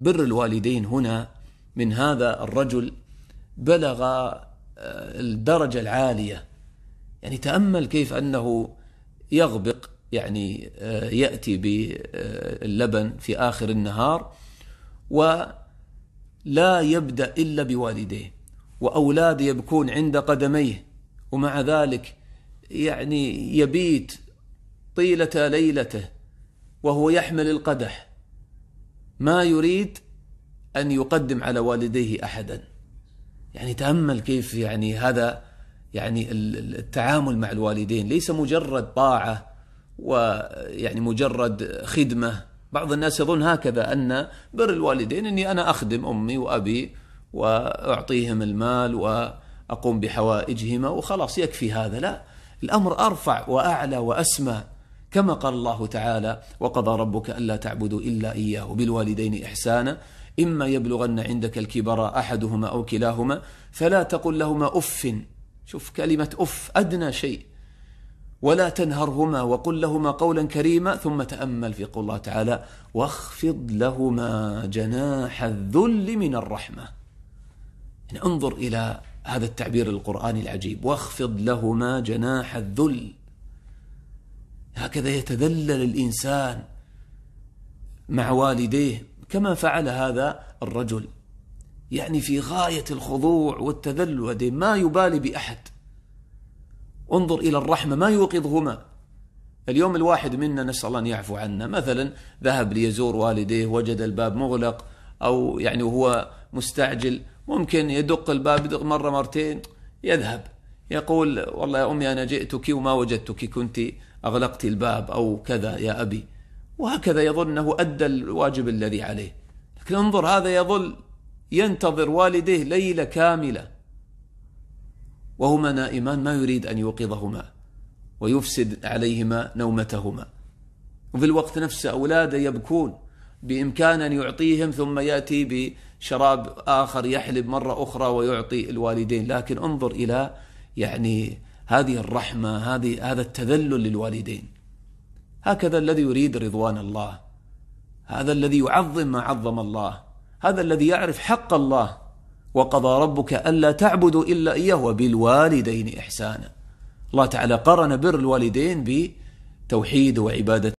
بر الوالدين هنا من هذا الرجل بلغ آه، الدرجة العالية يعني تأمل كيف أنه يغبق يعني آه، يأتي باللبن في آخر النهار ولا يبدأ إلا بوالديه وأولاد يبكون عند قدميه ومع ذلك يعني يبيت طيلة ليلته وهو يحمل القدح ما يريد أن يقدم على والديه أحدا يعني تأمل كيف يعني هذا يعني التعامل مع الوالدين ليس مجرد طاعة ويعني مجرد خدمة بعض الناس يظن هكذا أن بر الوالدين أني أنا أخدم أمي وأبي وأعطيهم المال وأقوم بحوائجهما وخلاص يكفي هذا لا الأمر أرفع وأعلى وأسمى كما قال الله تعالى وقضى ربك ألا تعبدوا إلا إياه بالوالدين إحسانا إما يبلغن عندك الكبر أحدهما أو كلاهما فلا تقل لهما أف شوف كلمة أف أدنى شيء ولا تنهرهما وقل لهما قولا كريما ثم تأمل في قول الله تعالى واخفض لهما جناح الذل من الرحمة يعني انظر إلى هذا التعبير القرآني العجيب واخفض لهما جناح الذل هكذا يتذلل الإنسان مع والديه كما فعل هذا الرجل يعني في غاية الخضوع والتذلل ما يبالي بأحد انظر إلى الرحمة ما يوقظهما اليوم الواحد منا نسأل الله أن يعفو عنا مثلا ذهب ليزور والديه وجد الباب مغلق أو يعني هو مستعجل ممكن يدق الباب يدق مرة مرتين يذهب يقول والله يا أمي أنا جئتك وما وجدتك كنت أغلقت الباب أو كذا يا أبي وهكذا يظن أنه أدى الواجب الذي عليه لكن انظر هذا يظل ينتظر والديه ليلة كاملة وهما نائمان ما يريد أن يوقظهما ويفسد عليهما نومتهما وفي الوقت نفسه أولاده يبكون بإمكان أن يعطيهم ثم يأتي بشراب آخر يحلب مرة أخرى ويعطي الوالدين لكن انظر إلى يعني هذه الرحمة هذه هذا التذلل للوالدين هكذا الذي يريد رضوان الله هذا الذي يعظم ما عظم الله هذا الذي يعرف حق الله وقضى ربك ألا تعبدوا إلا إياه وبالوالدين إحسانا الله تعالى قرن بر الوالدين بتوحيد وعبادة